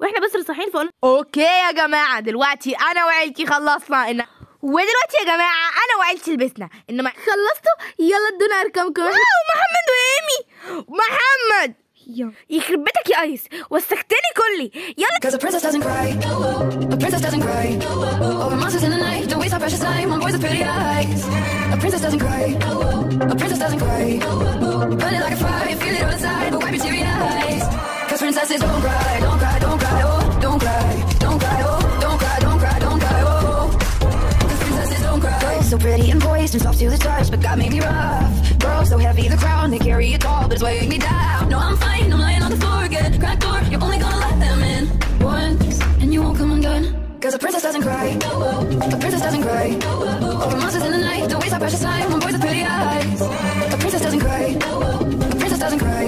واحنا بس صاحيين فقلنا اوكي يا جماعه دلوقتي انا وعيلتي خلصنا إن... ودلوقتي يا جماعه انا وعيلتي لبسنا انما خلصتوا يلا ادونا ارقامكم واو محمد وايمي محمد يخرب بيتك يا ايس وسختني كلي يلا princess doesn't cry. Oh, Pretty and poised and soft to the touch, but God made me rough. Girl, so heavy the crown, they carry it all, but it's weighing me down. No, I'm fine, I'm lying on the floor again. Crack door, you're only gonna let them in once, and you won't come undone. Cause a princess doesn't cry. Oh, oh. A princess doesn't cry. Oh, Over monsters in the night, the waste our precious time on boys with pretty eyes. A princess doesn't cry. A princess doesn't cry.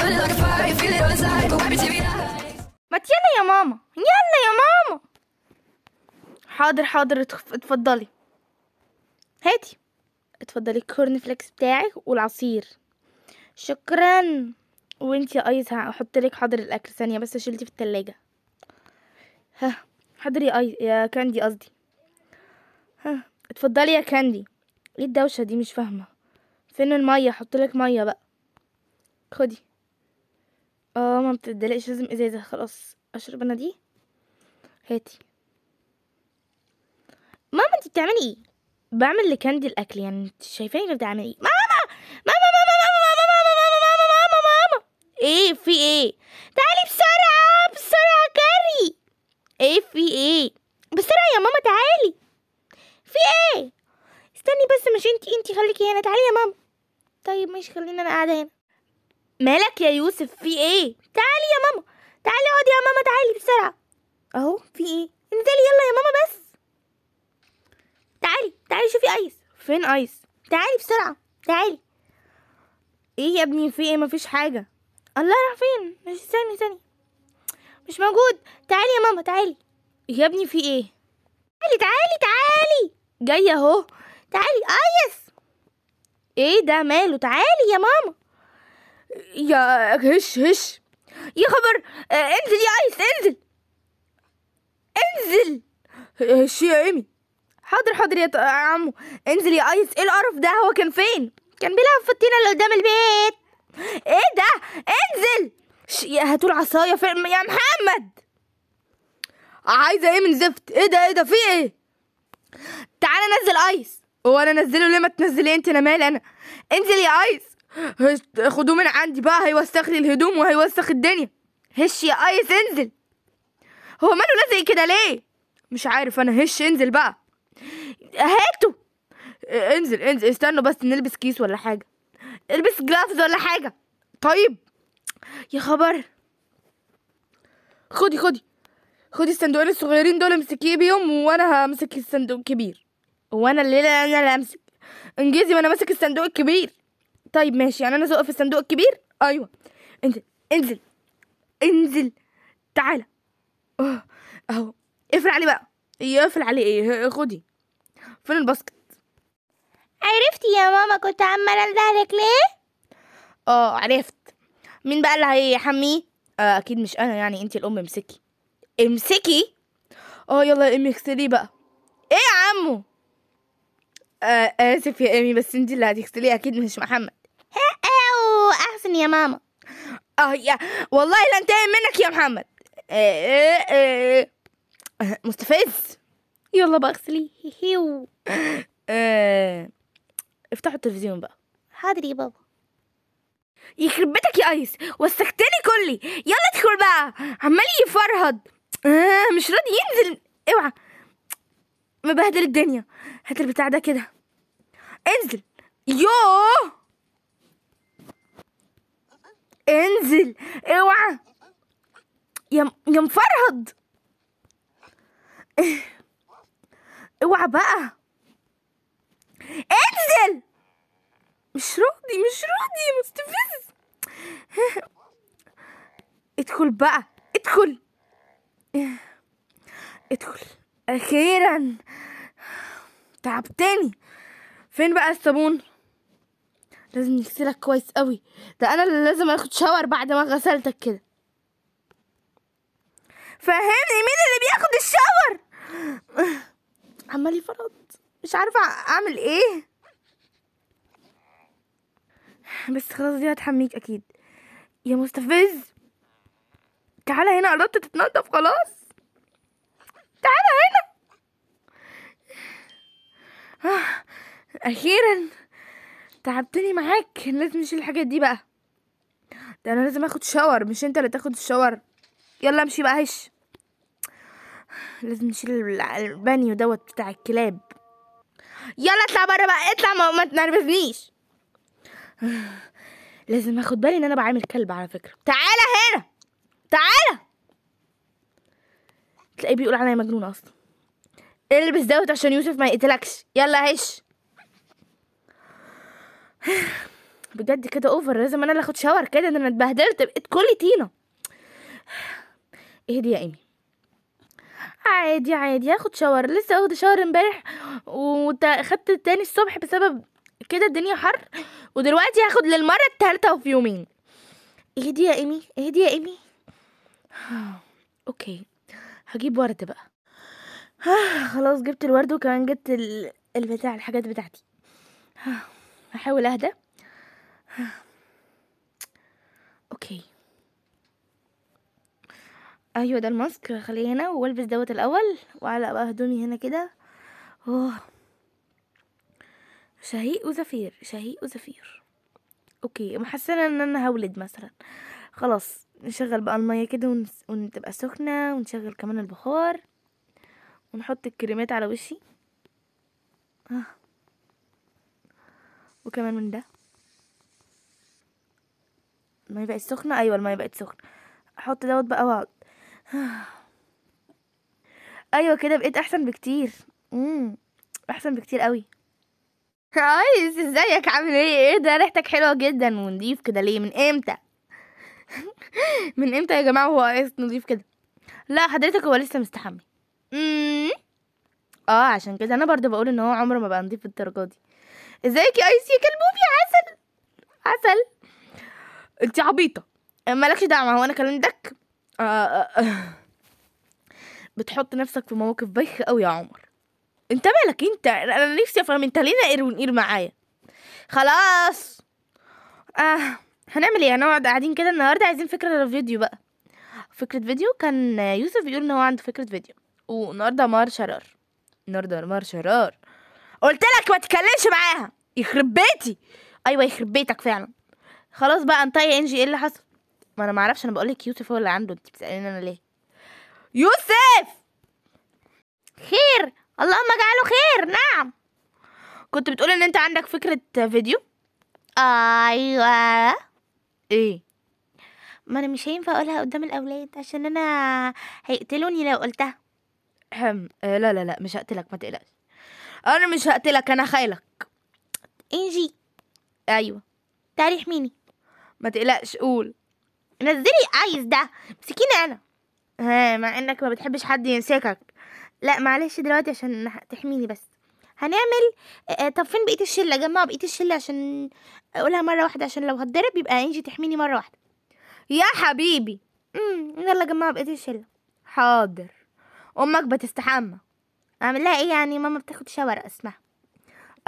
Burn it like a fire, feel it all inside, but wipe your teary eyes. ما يلا يا ماما يلا يا ماما حاضر حاضر اتفضلي هاتي اتفضلي الكورن فليكس بتاعك والعصير شكرا وانتي يا ايس هحط لك حاضر الاكل ثانيه بس شلتي في التلاجة ها حاضر يا ايس يا كاندي قصدي ها اتفضلي يا كاندي ايه الدوشه دي مش فاهمه فين الميه احط لك ميه بقى خدي اه ما بتدلقش لازم ازازه خلاص اشرب انا دي هاتي ماما انتي بتعملي ايه بعمل لكاندي الاكل يعني انت شايفاني بدي اعمل ايه ماما ماما ماما ماما ماما ماما ماما ماما ماما ايه في ايه تعالي بسرعه بسرعه كاري ايه في ايه بسرعه يا ماما تعالي في ايه استني بس مش انت انت خليكي هنا تعالي يا ماما طيب ماشي خليني انا قاعده هنا مالك يا يوسف في ايه تعالي يا ماما فين ايس تعالي بسرعه تعالي ايه يا ابني في ايه مفيش حاجه الله راح فين مش ثاني ثاني مش موجود تعالي يا ماما تعالي يا ابني في ايه تعالي تعالي تعالي جاي اهو تعالي ايس ايه ده ماله تعالي يا ماما يا هش هش يا خبر آه، انزل يا ايس انزل انزل هش يا ايمي حاضر حاضر يا عمو انزل يا ايس ايه القرف ده هو كان فين كان بيلعب في الطينه اللي قدام البيت ايه ده انزل يا هاتوا العصايه فين يا محمد عايزه ايه من زفت ايه ده ايه ده في ايه تعالى نزل ايس هو انا انزله ليه ما تنزليه انت انا مالي انا انزل يا ايس خدوه من عندي بقى هيوسخ لي الهدوم وهيوسخ الدنيا هش يا ايس انزل هو ماله لازق كده ليه مش عارف انا هش انزل بقى هاتوا انزل انزل استنوا بس نلبس كيس ولا حاجة البس جلافز ولا حاجة طيب يا خبر خدي خدي خدي الصندوقين الصغيرين دول امسكيه بيهم وانا همسك الصندوق الكبير وانا الليلة انا اللي همسك انجزي وانا ماسك الصندوق الكبير طيب ماشي يعني انا زقف في الصندوق الكبير ايوه انزل انزل انزل تعالى اهو اقفل عليه بقى يقفل عليه ايه خدي فين الباسكت عرفتي يا ماما كنت عمالة انزعلك ليه اه عرفت مين بقى اللي هيحميه آه اكيد مش انا يعني انت الام امسكي امسكي اه يلا يا امي اغسليه بقى ايه يا عمو آه اسف يا امي بس انت اللي هتغسليه اكيد مش محمد احسن يا ماما اه يا والله لا انتهي منك يا محمد إيه إيه إيه. مستفز يلا بقى اغسليه هيو اه افتحوا التلفزيون بقى حاضر يا بابا يخرب بيتك يا ايس وسختني كلي يلا ادخل بقى عمال يفرهد آه مش راضي ينزل اوعى مبهدل الدنيا هات البتاع ده كده انزل يوه انزل اوعى يا يا مفرهد اوعى بقى انزل مش راضي مش راضي مستفز ادخل بقى ادخل ادخل اخيرا تعبتني فين بقى الصابون لازم نغسلك كويس قوي ده انا اللي لازم اخد شاور بعد ما غسلتك كده فهمني مين اللي بياخد الشاور عمال يفرط مش عارفة اعمل ايه بس خلاص دي هتحميك اكيد يا مستفز تعالى هنا قربت تتنضف خلاص تعالى هنا آه، اخيرا تعبتني معاك لازم نشيل الحاجات دي بقى ده انا لازم اخد شاور مش انت اللي تاخد الشاور يلا امشي بقى هش لازم نشيل البانيو دوت بتاع الكلاب يلا اطلع بره بقى اطلع ما, ما تنرفزنيش لازم اخد بالي ان انا بعامل كلب على فكره تعالى هنا تعالى تلاقيه بيقول عليا مجنون اصلا البس دوت عشان يوسف ما يقتلكش يلا هش بجد كده اوفر لازم انا اللي اخد شاور كده انا اتبهدلت بقيت كل طينه اهدي يا ايمي عادي عادي هاخد شاور لسه اخد شاور امبارح واخدت التاني الصبح بسبب كده الدنيا حر ودلوقتي هاخد للمره التالتة وفي يومين ايه دي يا ايمي ايه دي يا ايمي اوكي هجيب ورد بقى خلاص جبت الورد وكمان جبت ال... البتاع الحاجات بتاعتي هحاول اهدى اوكي ايوه ده الماسك خليه هنا والبس دوت الاول واعلق بقى هدومي هنا كده اوه شهيق وزفير شهيق وزفير اوكي محسنه ان انا هولد مثلا خلاص نشغل بقى الميه كده ونس... ونتبقى سخنه ونشغل كمان البخار ونحط الكريمات على وشي آه. وكمان من ده الميه بقت سخنه ايوه الميه بقت سخنه احط دوت بقى واقعد ايوه كده بقيت احسن بكتير امم احسن بكتير قوي ايس ازيك عامل ايه ايه ده ريحتك حلوه جدا ونضيف كده ليه من امتى من امتى يا جماعه هو ايس نضيف كده لا حضرتك هو لسه مستحمي اه عشان كده انا برضه بقول ان هو عمره ما بقى نضيف بالدرجه دي ازيك يا ايس يا كلبوب يا عسل عسل انت عبيطه مالكش دعوه هو انا كلمتك آه، آه، آه. بتحط نفسك في مواقف بايخة قوي يا عمر انت مالك انت انا نفسي افهم انت ليه نقر ونقير معايا خلاص آه. هنعمل ايه هنقعد قاعدين كده النهارده عايزين فكره فيديو بقى فكره فيديو كان يوسف بيقول ان هو عنده فكره فيديو والنهارده مار شرار النهارده مار شرار قلت لك ما تتكلمش معاها يخرب بيتي ايوه يخرب بيتك فعلا خلاص بقى انطي انجي ايه اللي حصل ما انا ما اعرفش انا بقول لك يوسف هو اللي عنده انت بتساليني انا ليه يوسف خير اللهم اجعله خير نعم كنت بتقول ان انت عندك فكره فيديو ايوه ايه ما انا مش هينفع اقولها قدام الاولاد عشان انا هيقتلوني لو قلتها هم آه لا لا لا مش هقتلك ما تقلقش انا مش هقتلك انا خايلك انجي ايوه تعالي احميني ما تقلقش قول نزلي ايس ده امسكيني انا ها مع انك ما بتحبش حد يمسكك لا معلش دلوقتي عشان تحميني بس هنعمل آه، آه، طب فين بقيه الشله جمعوا بقيه الشله عشان اقولها مره واحده عشان لو هتضرب يبقى انجي تحميني مره واحده يا حبيبي امم يلا جمعوا بقيه الشله حاضر امك بتستحمى اعمل لها ايه يعني ماما بتاخد شاور اسمها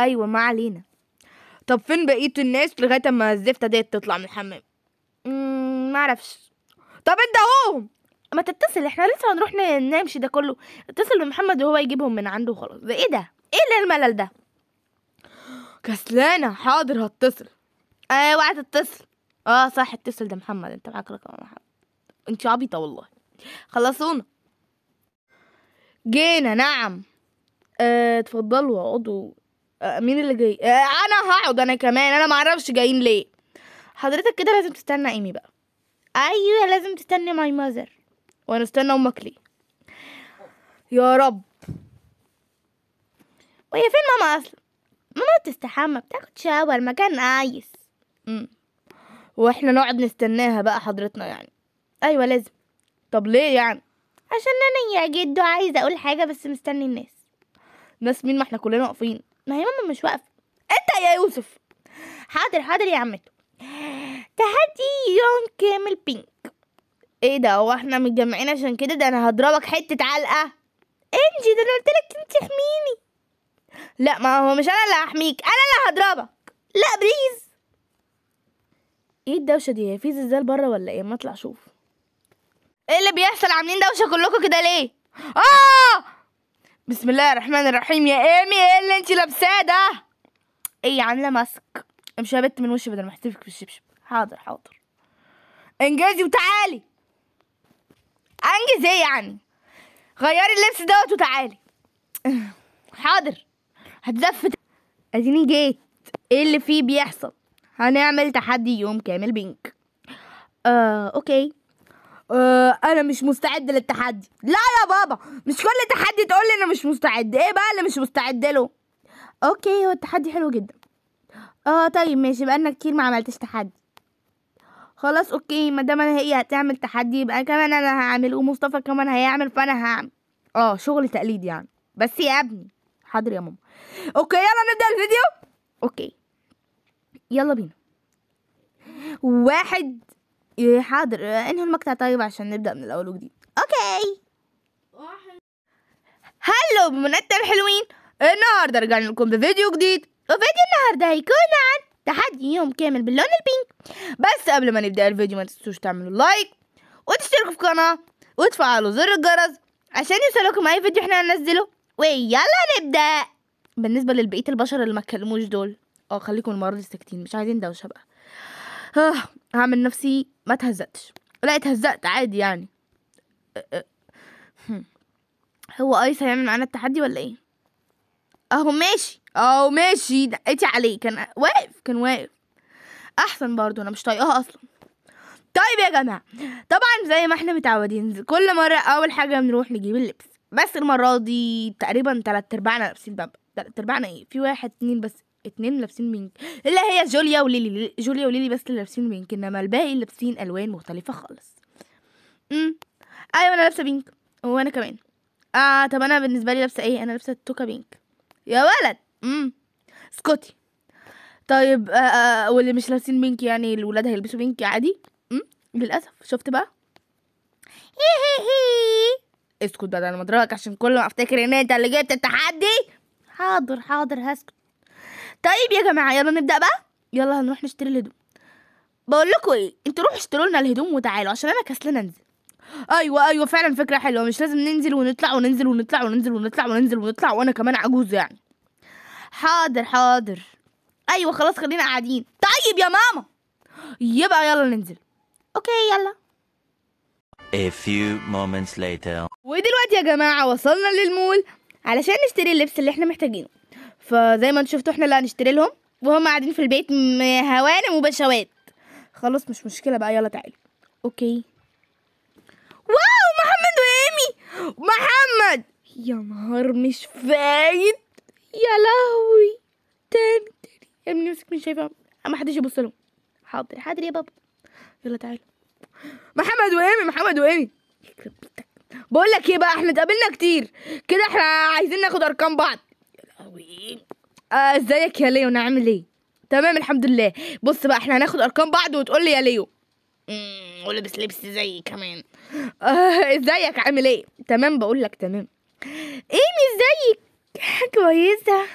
ايوه ما علينا طب فين بقيه الناس لغايه اما الزفته ديت تطلع من الحمام معرفش اعرفش طب انت اهو ما تتصل احنا لسه هنروح نمشي ده كله اتصل بمحمد وهو يجيبهم من عنده وخلاص ده ايه ده ايه اللي الملل ده كسلانه حاضر هتصل ايه آه تتصل اه صح اتصل ده محمد انت معاك رقم محمد انت عبيطه والله خلصونا جينا نعم اه اتفضلوا اقعدوا اه مين اللي جاي اه انا هقعد انا كمان انا معرفش جايين ليه حضرتك كده لازم تستنى ايمي بقى ايوه لازم تستني ماي ماذر وانا استنى امك ليه يا رب وهي فين ماما اصلا ماما بتستحمى بتاخد شاور مكان عايز واحنا نقعد نستناها بقى حضرتنا يعني ايوه لازم طب ليه يعني عشان انا يا جدو عايزه اقول حاجه بس مستني الناس ناس مين ما احنا كلنا واقفين ما هي ماما مش واقفه انت يا يوسف حاضر حاضر يا عمتو تحدي يوم كامل بينك ايه ده هو احنا متجمعين عشان كده ده انا هضربك حتة علقة انجي ده انا قلتلك انت احميني لا ما هو مش انا اللي هحميك انا اللي هضربك لا بليز ايه الدوشه دي هي في زلزال بره ولا ايه ما اطلع اشوف ايه اللي بيحصل عاملين دوشه كلكم كده ليه اه بسم الله الرحمن الرحيم يا ايمي ايه اللي انت لابساه ده ايه عامله ماسك امشي يا بت من وشي بدل ما احتفك بالشبشب حاضر حاضر انجزي وتعالي انجز ايه يعني غيري اللبس دوت وتعالي حاضر هتزفت اديني جيت ايه اللي فيه بيحصل هنعمل تحدي يوم كامل بينك آه، اوكي آه، انا مش مستعد للتحدي لا يا بابا مش كل تحدي تقول لي انا مش مستعد ايه بقى اللي مش مستعد له اوكي هو التحدي حلو جدا اه طيب ماشي بقالنا كتير ما عملتش تحدي خلاص اوكي ما دام هي هتعمل تحدي يبقى كمان انا هعمل ومصطفى كمان هيعمل فانا هعمل اه شغل تقليد يعني بس يا ابني حاضر يا ماما اوكي يلا نبدا الفيديو اوكي يلا بينا واحد حاضر انهي المقطع طيب عشان نبدا من الاول وجديد اوكي واحد هلو بمنتم حلوين النهارده رجعنا لكم بفيديو جديد وفيديو النهارده هيكون عن تحدي يوم كامل باللون البينك بس قبل ما نبدأ الفيديو ما تنسوش تعملوا لايك وتشتركوا في القناة وتفعلوا زر الجرس عشان يوصلكم أي فيديو احنا هننزله ويلا نبدأ بالنسبة لبقية البشر اللي ما اتكلموش دول اه خليكم المرة دي ساكتين مش عايزين دوشة بقى آه هعمل نفسي ما تهزقتش لا اتهزقت عادي يعني أه، أه. هو ايس هيعمل معانا التحدي ولا ايه اهو ماشي اه ماشي دقتي عليه كان واقف كان واقف احسن برضو انا مش طايقاها اصلا طيب يا جماعه طبعا زي ما احنا متعودين كل مره اول حاجه بنروح نجيب اللبس بس المره دي تقريبا تلات ارباعنا لابسين بامبا تلات ارباعنا ايه في واحد اتنين بس اتنين لابسين بينك اللي هي جوليا وليلي جوليا وليلي بس اللي لابسين بينك انما الباقي لابسين الوان مختلفه خالص امم ايوه انا لابسه بينك وانا كمان اه طب انا بالنسبه لي لابسه ايه انا لابسه توكا بينك يا ولد امم اسكتي طيب آه،, آه،, آه واللي مش لابسين بينك يعني الولاد هيلبسوا بينك عادي امم للاسف شفت بقى هي اسكت بقى ده انا مضربك عشان كل ما افتكر ان انت اللي جبت التحدي حاضر حاضر هسكت طيب يا جماعه يلا نبدا بقى يلا هنروح نشتري الهدوم بقول لكم ايه انتوا روحوا اشتروا لنا الهدوم وتعالوا عشان انا كسلانه انزل ايوه ايوه فعلا فكره حلوه مش لازم ننزل ونطلع وننزل ونطلع وننزل ونطلع وننزل ونطلع, وننزل ونطلع وانا كمان عجوز يعني حاضر حاضر ايوه خلاص خلينا قاعدين طيب يا ماما يبقى يلا ننزل اوكي يلا A few moments later. ودلوقتي يا جماعة وصلنا للمول علشان نشتري اللبس اللي احنا محتاجينه فزي ما انتم شفتوا احنا اللي هنشتري لهم وهم قاعدين في البيت هوانم وبشوات خلاص مش مشكلة بقى يلا تعالي اوكي واو محمد وامي محمد يا نهار مش فايت يا لهوي تاني تاني يا ابني امسك من شايفه ما حدش يبص لهم حاضر حاضر يا بابا يلا تعالى محمد وامي محمد وامي بقول لك ايه بقى احنا اتقابلنا كتير كده احنا عايزين ناخد ارقام بعض يا لهوي آه، ازيك يا ليو نعمل ايه تمام الحمد لله بص بقى احنا هناخد ارقام بعض وتقول لي يا ليو ولبس لبس زي كمان آه، ازيك عامل ايه تمام بقول لك تمام ايه مش زيك كويسه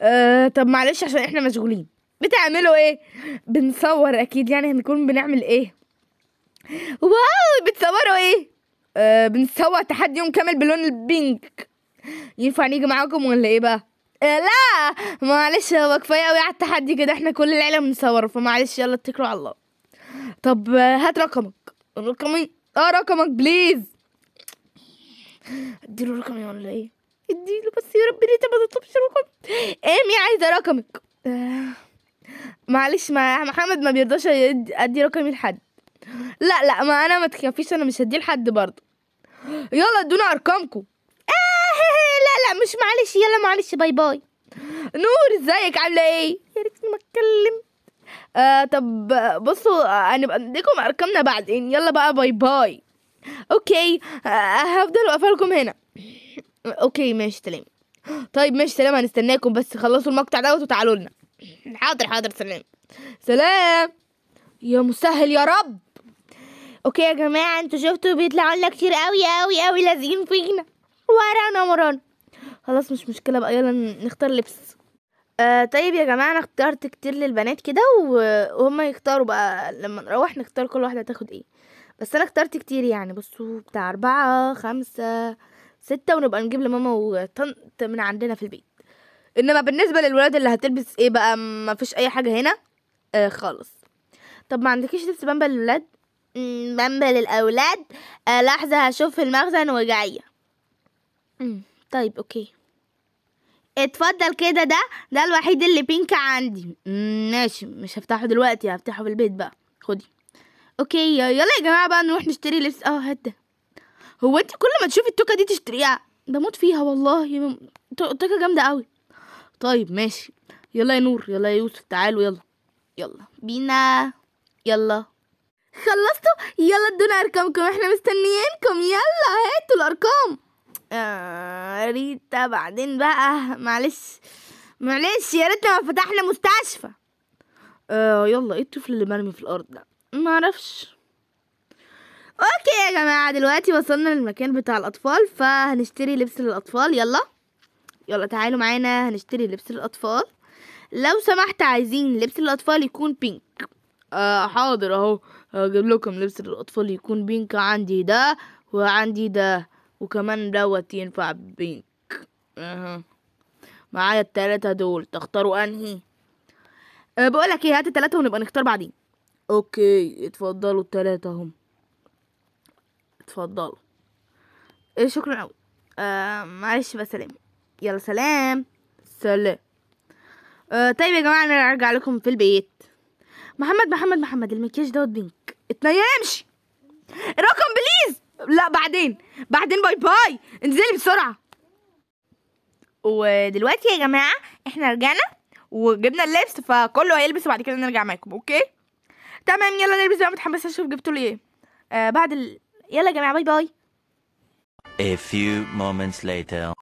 أه طب معلش عشان احنا مشغولين بتعملوا ايه بنصور اكيد يعني هنكون بنعمل ايه واو بتصوروا ايه أه بنصور تحدي يوم كامل باللون البينك ينفع نيجي معاكم ولا ايه بقى أه لا معلش هو كفايه قوي على التحدي كده احنا كل العيله بنصوره فمعلش يلا اتكلوا على الله طب آه، هات رقمك رقمي اه رقمك بليز اديله رقمي ولا ايه اديله بس يا رب ريتا ما تطلبش رقم امي عايزه رقمك آه، معلش ما محمد ما بيرضاش ادي رقمي لحد لا لا ما انا ما تخافيش انا مش هديه لحد برضه يلا ادونا ارقامكم آه لا لا مش معلش يلا معلش باي باي نور ازيك عامله ايه يا ريتني ما اتكلمت آه طب بصوا هنبقى آه نديكم ارقامنا بعدين يلا بقى باي باي اوكي آه هفضل واقفه لكم هنا اوكي ماشي سلام طيب ماشي سلام هنستناكم بس خلصوا المقطع دوت وتعالوا لنا حاضر حاضر سلام سلام يا مسهل يا رب اوكي يا جماعه انتوا شفتوا بيطلعوا لنا كتير قوي قوي قوي لازقين فينا ورانا ورانا خلاص مش مشكله بقى يلا نختار لبس آه طيب يا جماعه انا اخترت كتير للبنات كده وهم يختاروا بقى لما نروح نختار كل واحده تاخد ايه بس انا اخترت كتير يعني بصوا بتاع اربعة خمسة ستة ونبقى نجيب لماما وطنط من عندنا في البيت انما بالنسبه للولاد اللي هتلبس ايه بقى ما فيش اي حاجه هنا آه خالص طب ما عندكيش لبس بامبا للولاد بامبا للاولاد آه لحظه هشوف المخزن وجايه طيب اوكي اتفضل كده ده ده الوحيد اللي بينك عندي ماشي مش هفتحه دلوقتي هفتحه في البيت بقى خدي اوكي يلا يا جماعه بقى نروح نشتري لبس اه هات ده هو انت كل ما تشوفي التوكه دي تشتريها بموت فيها والله التوكه جامده قوي طيب ماشي يلا يا نور يلا يا يوسف تعالوا يلا يلا بينا يلا خلصتوا يلا ادونا ارقامكم احنا مستنيينكم يلا هاتوا الارقام آه ريتا بعدين بقى معلش معلش يا ريتنا ما فتحنا مستشفى آه يلا ايه الطفل اللي مرمي في الارض ده معرفش اوكي يا جماعه دلوقتي وصلنا للمكان بتاع الاطفال فهنشتري لبس للاطفال يلا يلا تعالوا معانا هنشتري لبس للاطفال لو سمحت عايزين لبس الاطفال يكون بينك آه حاضر اهو هجيب لكم لبس للاطفال يكون بينك عندي ده وعندي ده وكمان دوت ينفع بينك اها معايا التلاتة دول تختاروا انهي أه بقولك ايه هات التلاتة ونبقى نختار بعدين اوكي اتفضلوا التلاتة هم اتفضلوا إيه شكرا قوي آه معلش بسلام يلا سلام سلام آه طيب يا جماعه انا ارجع لكم في البيت محمد محمد محمد المكياج دوت بينك امشي الرقم بليز لا بعدين بعدين باي باي انزلي بسرعه ودلوقتي يا جماعه احنا رجعنا وجبنا اللبس فكله هيلبس وبعد كده نرجع معاكم اوكي تمام يلا نلبس بقى متحمسه اشوف جبتوا لي ايه آه بعد ال... يلا يا جماعه باي باي A few moments later.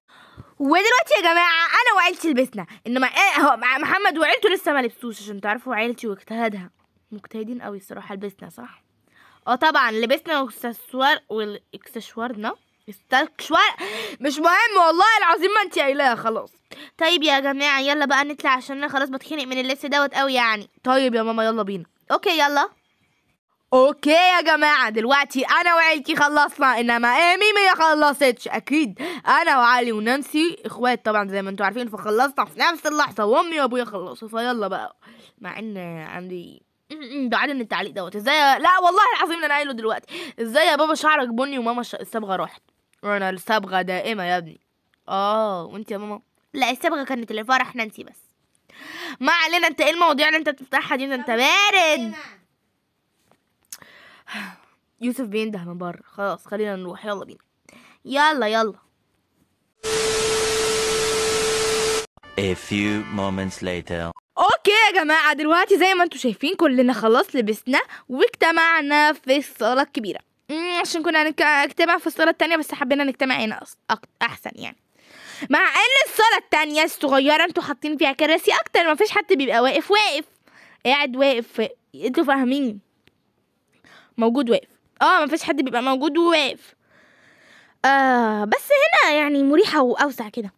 ودلوقتي يا جماعة أنا وعيلتي لبسنا إنما آه، هو محمد وعيلته لسه ما لبسوش عشان تعرفوا عيلتي واجتهادها مجتهدين قوي الصراحة لبسنا صح؟ اه طبعا لبسنا واكسسوار والاكسسوارنا استكشوار مش مهم والله العظيم ما انت قايلاها خلاص طيب يا جماعة يلا بقى نطلع عشان أنا خلاص بتخنق من اللبس دوت قوي يعني طيب يا ماما يلا بينا أوكي يلا اوكي يا جماعه دلوقتي انا وعيلتي خلصنا انما امي إيه، ما خلصتش اكيد انا وعلي ونانسي اخوات طبعا زي ما انتوا عارفين فخلصنا في نفس اللحظه وامي وابويا خلصوا فيلا بقى مع ان عندي بعد ان التعليق دوت ازاي لا والله العظيم انا قايله دلوقتي ازاي يا بابا شعرك بني وماما الصبغه راحت انا الصبغه دائمه يا ابني اه وانت يا ماما لا الصبغه كانت لفرح نانسي بس ما علينا انت ايه المواضيع اللي انت بتفتحها دي انت بارد يوسف بينده من بره خلاص خلينا نروح يلا بينا يلا يلا A few moments later. اوكي يا جماعه دلوقتي زي ما انتم شايفين كلنا خلاص لبسنا واجتمعنا في الصاله الكبيره عشان كنا هنجتمع في الصاله التانية بس حبينا نجتمع هنا احسن يعني مع ان الصاله التانية الصغيره انتوا حاطين فيها كراسي اكتر مفيش حد بيبقى واقف واقف قاعد واقف انتوا فاهمين موجود واقف اه ما فيش حد بيبقى موجود وواقف آه بس هنا يعني مريحه واوسع كده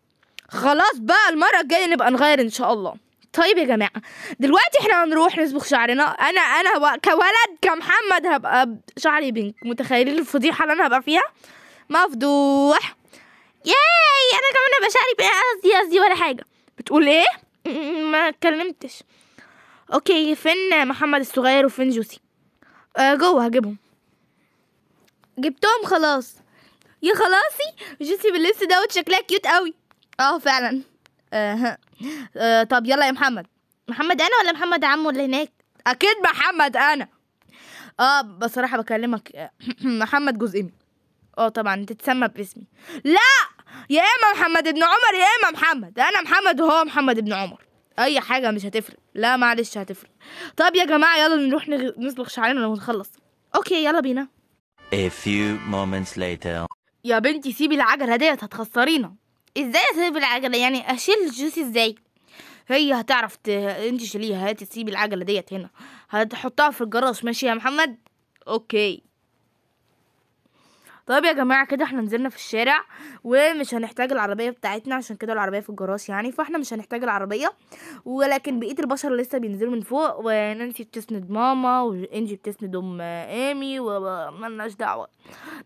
خلاص بقى المره الجايه نبقى نغير ان شاء الله طيب يا جماعه دلوقتي احنا هنروح نصبغ شعرنا انا انا كولد كمحمد هبقى شعري بينك متخيلين الفضيحه اللي انا هبقى فيها مفضوح ياي انا كمان هبقى شعري بينك قصدي قصدي ولا حاجه بتقول ايه ما اتكلمتش اوكي فين محمد الصغير وفين جوسي آه جوه هجيبهم جبتهم خلاص يا خلاصي جوسي باللبس دوت شكلها كيوت قوي اه فعلا آه. آه. طب يلا يا محمد محمد انا ولا محمد عمو اللي هناك اكيد محمد انا اه بصراحه بكلمك محمد امي اه طبعا تتسمى باسمي لا يا اما محمد ابن عمر يا اما محمد انا محمد وهو محمد ابن عمر اي حاجه مش هتفرق لا معلش هتفرق طب يا جماعه يلا نروح نصبغ شعرنا لما نخلص اوكي يلا بينا A few moments later. يا بنتي سيبي العجله ديت هتخسرينا ازاي اسيب العجله يعني اشيل الجوس ازاي هي هتعرف ت... انت شيليها هاتي سيبي العجله ديت هنا هتحطها في الجراج ماشي يا محمد اوكي طيب يا جماعه كده احنا نزلنا في الشارع ومش هنحتاج العربيه بتاعتنا عشان كده العربيه في الجراج يعني فاحنا مش هنحتاج العربيه ولكن بقيه البشر لسه بينزلوا من فوق ونانسي بتسند ماما وانجي بتسند ام ايمي ومالناش دعوه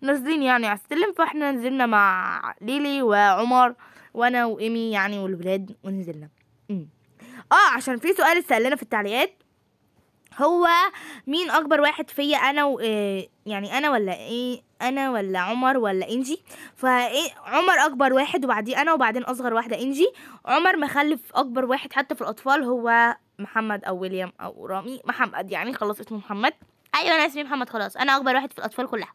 نازلين يعني على السلم فاحنا نزلنا مع ليلي وعمر وانا وايمي يعني والولاد ونزلنا اه عشان في سؤال اتسالنا في التعليقات هو مين اكبر واحد فيا انا و... آه، يعني انا ولا ايه انا ولا عمر ولا انجي عمر اكبر واحد وبعديه انا وبعدين اصغر واحده انجي عمر مخلف اكبر واحد حتى في الاطفال هو محمد او ويليام او رامي محمد يعني خلاص اسمه محمد ايوه انا اسمي محمد خلاص انا اكبر واحد في الاطفال كلها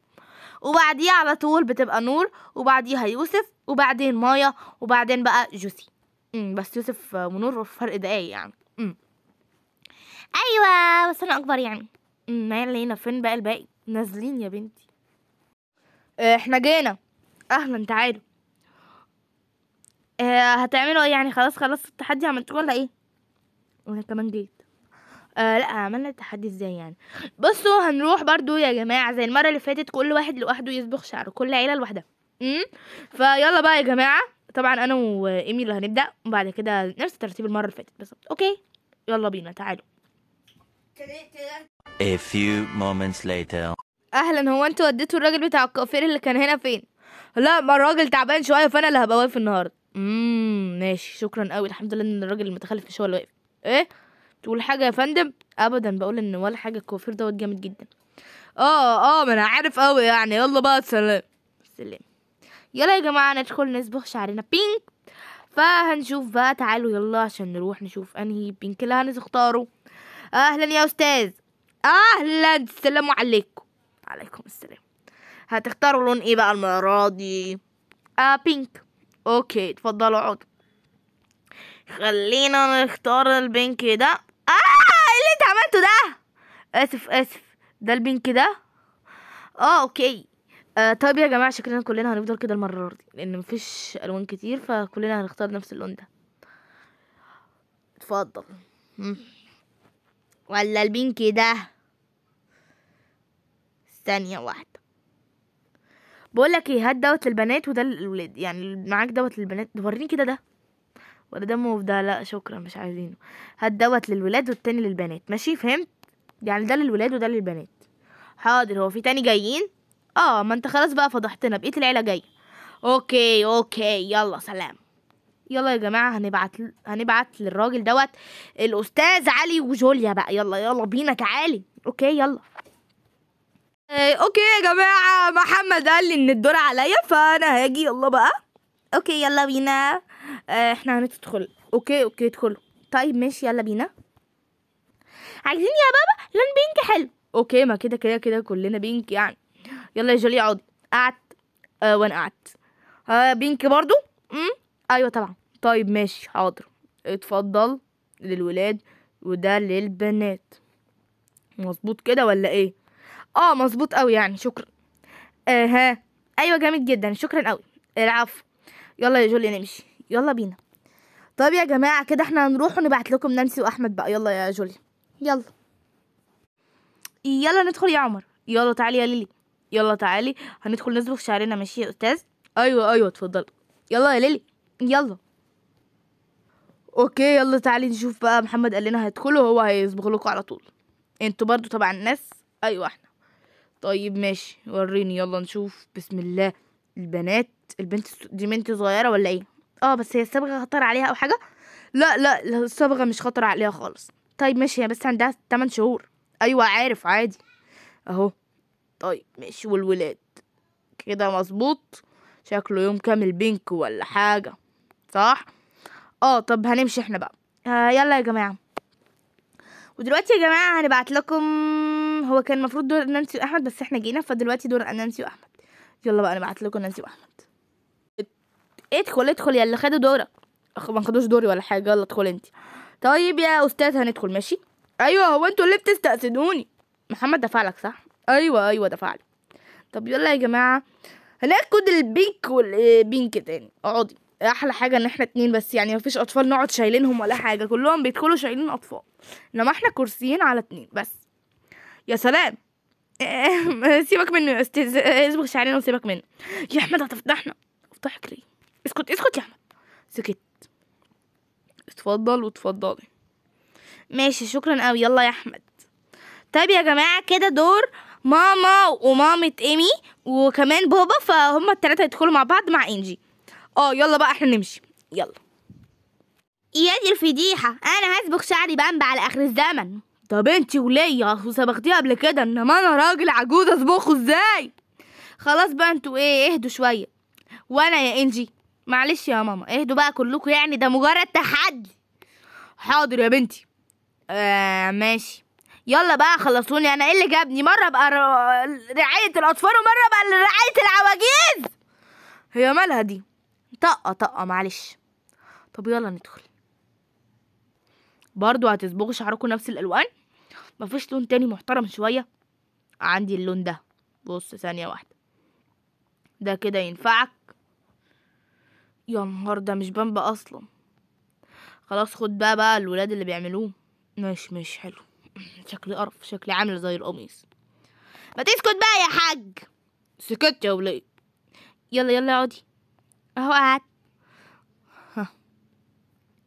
وبعديه على طول بتبقى نور وبعديها يوسف وبعدين مايا وبعدين بقى جوسي امم، بس يوسف ونور فرق دقايق يعني ايوه بس انا اكبر يعني ما هنا فين بقى الباقي نازلين يا بنتي آه، احنا جينا اهلا تعالوا اه هتعملوا ايه يعني خلاص خلاص التحدي عملتوه ولا ايه وانا كمان جيت آه لا عملنا التحدي ازاي يعني بصوا هنروح برضو يا جماعه زي المره اللي فاتت كل واحد لوحده يصبغ شعره كل عيله لوحدها امم فيلا بقى يا جماعه طبعا انا وايمي اللي هنبدا وبعد كده نفس ترتيب المره اللي فاتت بالظبط اوكي يلا بينا تعالوا A few moments later اهلا هو انتوا وديتوا الراجل بتاع الكوافير اللي كان هنا فين لا ما الراجل تعبان شويه فانا اللي هبقى واقف النهارده اممم ماشي شكرا قوي الحمد لله ان الراجل المتخلف مش هو اللي واقف ايه تقول حاجه يا فندم ابدا بقول ان ولا حاجه الكوافير دوت جامد جدا اه اه ما انا عارف قوي يعني يلا بقى سلام سلام يلا يا جماعه ندخل نصبغ شعرنا بينك فهنشوف بقى تعالوا يلا عشان نروح نشوف انهي بينك اللي هنختاره اهلا يا استاذ اهلا السلام عليكم عليكم السلام هتختاروا لون ايه بقى المره دي آه بينك اوكي اتفضلوا اقعدوا خلينا نختار البينك ده اه إيه اللي انت عملته ده اسف اسف ده البينك ده اه اوكي آه طيب يا جماعه شكلنا كلنا هنفضل كده المره دي لان مفيش الوان كتير فكلنا هنختار نفس اللون ده اتفضل ولا البينك ده ثانية واحدة بقولك ايه هات دوت للبنات وده للولاد يعني معاك دوت للبنات وريني كده ده ولا ده موف ده لا شكرا مش عايزينه هات دوت للولاد والتاني للبنات ماشي فهمت يعني ده للولاد وده للبنات حاضر هو في تاني جايين اه ما انت خلاص بقى فضحتنا بقيت العيله جايه اوكي اوكي يلا سلام يلا يا جماعه هنبعت هنبعت للراجل دوت الاستاذ علي وجوليا بقى يلا يلا بينا تعالي اوكي يلا إيه، اوكي يا جماعه محمد قال لي ان الدور عليا فانا هاجي يلا بقى اوكي يلا بينا إيه، احنا هندخل اوكي اوكي ادخلوا طيب ماشي يلا بينا عايزين يا بابا لون بينك حلو اوكي ما كده كده كده كلنا بينك يعني يلا يا جوليا اقعد قعدت آه وانا قعدت آه بينك برضو امم ايوه طبعا طيب ماشي حاضر اتفضل للولاد وده للبنات مظبوط كده ولا ايه اه مظبوط قوي يعني شكرا آه ايوه جامد جدا شكرا قوي العفو يلا يا جولي نمشي يلا بينا طب يا جماعه كده احنا هنروح ونبعت لكم نانسي واحمد بقى يلا يا جولي يلا يلا ندخل يا عمر يلا تعالي يا ليلي يلا تعالي هندخل نصبغ شعرنا ماشي يا استاذ ايوه ايوه اتفضل يلا يا ليلي يلا اوكي يلا تعالي نشوف بقى محمد قال لنا هيدخلوا هو هيصبغ لكم على طول انتوا برضو تبع الناس ايوه احنا طيب ماشي وريني يلا نشوف بسم الله البنات البنت دي بنت صغيره ولا ايه اه بس هي الصبغه خطر عليها او حاجه لا لا الصبغه مش خطر عليها خالص طيب ماشي هي بس عندها 8 شهور ايوه عارف عادي اهو طيب ماشي والولاد كده مظبوط شكله يوم كامل بينك ولا حاجه صح اه طب هنمشي احنا بقى آه يلا يا جماعه ودلوقتي يا جماعه هنبعت لكم هو كان المفروض دور نانسي واحمد بس احنا جينا فدلوقتي دور نانسي واحمد يلا بقى نبعت لكم نانسي واحمد ادخل ادخل يا اللي خدوا دورك ما خدوش دوري ولا حاجه يلا ادخل انت طيب يا استاذ هندخل ماشي ايوه هو انتوا اللي بتستأذنوني محمد دفع لك صح ايوه ايوه دفع لك طب يلا يا جماعه هناخد البينك والبينك تاني اقعدي احلى حاجه ان احنا اتنين بس يعني مفيش اطفال نقعد شايلينهم ولا حاجه كلهم بيدخلوا شايلين اطفال انما احنا كرسيين على اتنين بس يا سلام آه، آه، آه، سيبك منه يا استاذ اصبغ شعرنا وسيبك منه يا احمد هتفضحنا افضحك ليه اسكت اسكت يا احمد سكت اتفضل واتفضلي ماشي شكرا قوي يلا يا احمد طيب يا جماعه كده دور ماما ومامة ايمي وكمان بابا فهم التلاتة يدخلوا مع بعض مع انجي اه يلا بقى احنا نمشي يلا يا دي الفضيحة أنا هسبك شعري بامب على آخر الزمن طب انتي وليا اصل قبل كده انما انا راجل عجوز اسبقه ازاي خلاص بقى انتوا ايه اهدوا شويه وانا يا انجي معلش يا ماما اهدوا بقى كلكم يعني ده مجرد تحدي حاضر يا بنتي آه ماشي يلا بقى خلصوني انا ايه اللي جابني مره ابقى رعايه الاطفال ومره ابقى رعايه العواجيز هي مالها دي طقة طقة معلش طب يلا ندخل برضو هتصبغوا شعركم نفس الالوان مفيش لون تاني محترم شويه عندي اللون ده بص ثانيه واحده ده كده ينفعك يا نهار ده مش بامبا اصلا خلاص خد بقى بقى الولاد اللي بيعملوه مش مش حلو شكلي قرف شكلي عامل زي القميص ما تسكت بقى يا حاج سكت يا ولاد يلا يلا اقعدي اهو قعدت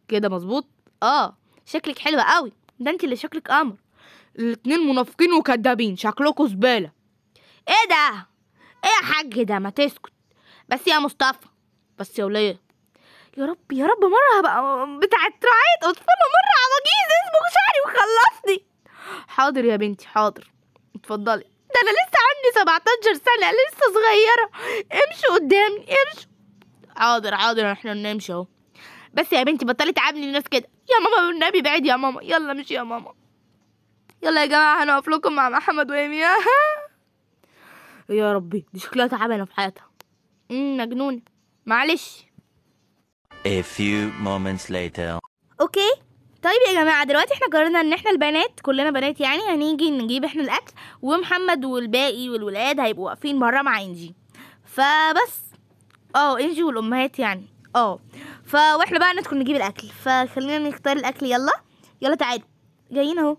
كده مظبوط اه شكلك حلو قوي ده انت اللي شكلك قمر الاتنين منافقين وكدابين شكلكوا زباله ايه ده ايه يا حاج ده ما تسكت بس يا مصطفى بس يا وليه يا رب يا رب مره هبقى بتاعه رعايه اطفال ومره عواجيز اسمك شعري وخلصني حاضر يا بنتي حاضر اتفضلي ده انا لسه عندي 17 سنه لسه صغيره امشي قدامي امشي حاضر حاضر احنا نمشي اهو بس يا بنتي بطلي تعاملي الناس كده يا ماما والنبي بعد يا ماما يلا مشي يا ماما يلا يا جماعه هنقف لكم مع محمد وامي يا ربي دي شكلها تعبانه في حياتها امم مجنونه معلش A few moments later. اوكي طيب يا جماعه دلوقتي احنا قررنا ان احنا البنات كلنا بنات يعني هنيجي نجيب احنا الاكل ومحمد والباقي والولاد هيبقوا واقفين بره مع انجي فبس اه انجي والامهات يعني اه فاحنا بقى ندخل نجيب الاكل فخلينا نختار الاكل يلا يلا تعالوا جايين اهو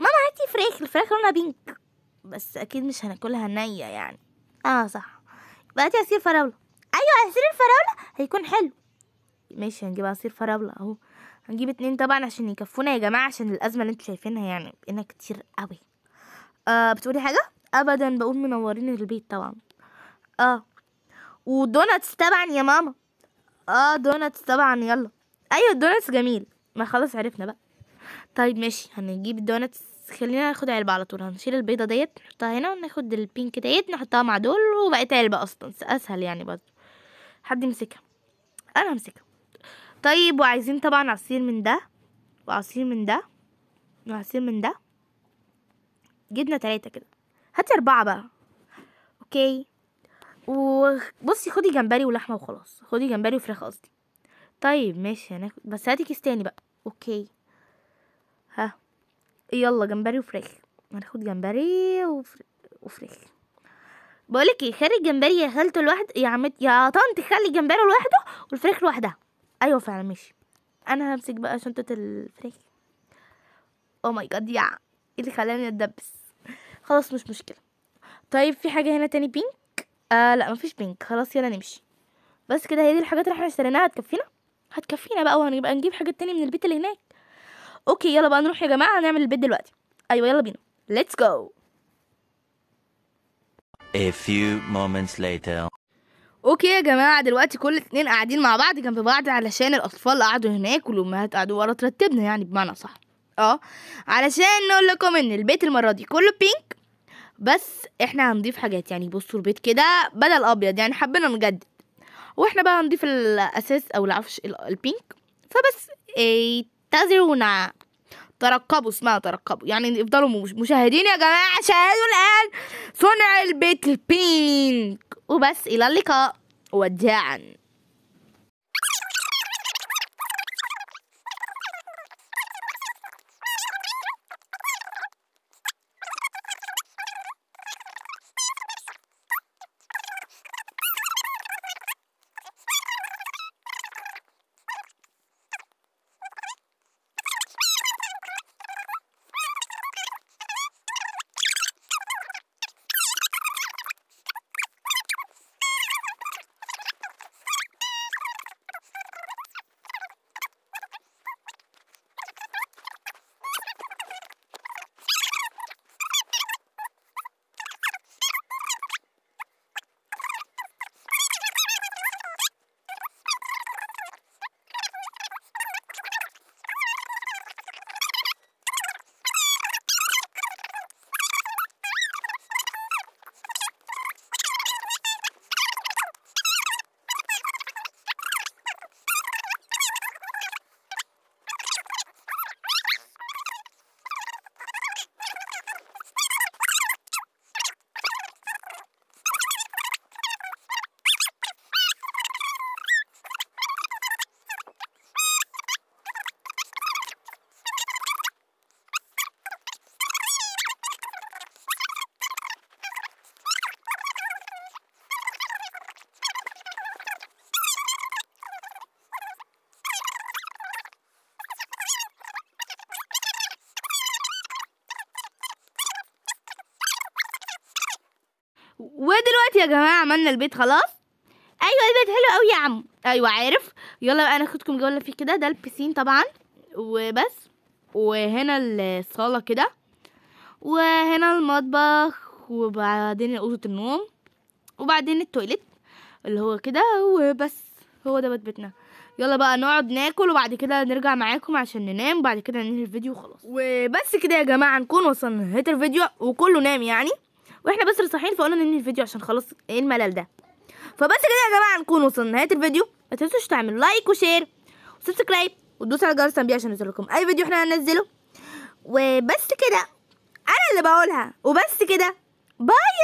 ماما هاتي فراخ الفراخ لونها بينك بس اكيد مش هناكلها نيه يعني اه صح يبقى هاتي عصير فراوله ايوه عصير الفراوله هيكون حلو ماشي هنجيب عصير فراوله اهو هنجيب اتنين طبعا عشان يكفونا يا جماعه عشان الازمه اللي انتوا شايفينها يعني بقينا كتير قوي آه بتقولي حاجه ابدا بقول منورين البيت طبعا اه ودوناتس طبعا يا ماما اه دوناتس طبعا يلا ايوه الدوناتس جميل ما خلاص عرفنا بقى طيب ماشي هنجيب الدوناتس خلينا ناخد علبة على طول هنشيل البيضة ديت نحطها هنا وناخد البينك ديت نحطها مع دول وبقت علبة اصلا اسهل يعني برضه حد يمسكها انا همسكها طيب وعايزين طبعا عصير من ده وعصير من ده وعصير من ده جبنا تلاتة كده هاتي اربعة بقى اوكي وبصي خدي جمبري ولحمه وخلاص خدي جمبري وفراخ قصدي طيب ماشي هناخد بس هاتي كيس تاني بقى اوكي ها يلا جمبري وفراخ هناخد جمبري وفراخ بقولك ايه خلي الجمبري يا خالته لوحده يا عمت يا طنط خلي الجمبري لوحده والفراخ لوحدها ايوه فعلا ماشي انا همسك بقى شنطه الفراخ او ماي جاد يا إيه اللي خلاني اتدبس خلاص مش مشكله طيب في حاجه هنا تاني بينك آه لا مفيش بينك خلاص يلا نمشي بس كده هي دي الحاجات اللي احنا اشتريناها هتكفينا هتكفينا بقى وهنبقى نجيب حاجات تاني من البيت اللي هناك اوكي يلا بقى نروح يا جماعه هنعمل البيت دلوقتي ايوه يلا بينا ليتس جو A few moments later. اوكي يا جماعه دلوقتي كل اتنين قاعدين مع بعض جنب بعض علشان الاطفال قعدوا هناك والامهات قعدوا ورا ترتبنا يعني بمعنى صح اه علشان نقول لكم ان البيت المره دي كله بينك بس احنا هنضيف حاجات يعني بصوا البيت كده بدل ابيض يعني حبينا نجدد واحنا بقى هنضيف الاساس او العفش البينك فبس انتظرونا إيه، ترقبوا اسمها ترقبوا يعني افضلوا مشاهدين يا جماعه شاهدوا الان صنع البيت البينك وبس الى اللقاء وداعا ودلوقتي يا جماعه عملنا البيت خلاص ايوه البيت حلو قوي يا عم ايوه عارف يلا بقى ناخدكم جوله فيه كده ده البسين طبعا وبس وهنا الصاله كده وهنا المطبخ وبعدين اوضه النوم وبعدين التواليت اللي هو كده وبس هو ده بيت بيتنا يلا بقى نقعد ناكل وبعد كده نرجع معاكم عشان ننام وبعد كده ننهي الفيديو خلاص وبس كده يا جماعه نكون وصلنا نهايه الفيديو وكله نام يعني واحنا بس اللي صاحيين فقلنا ننهي الفيديو عشان خلاص ايه الملل ده فبس كده يا جماعه نكون وصلنا لنهايه الفيديو ما تنسوش تعملوا لايك وشير وسبسكرايب وتدوس على جرس التنبيه عشان يوصلكم اي فيديو احنا هننزله وبس كده انا اللي بقولها وبس كده بايو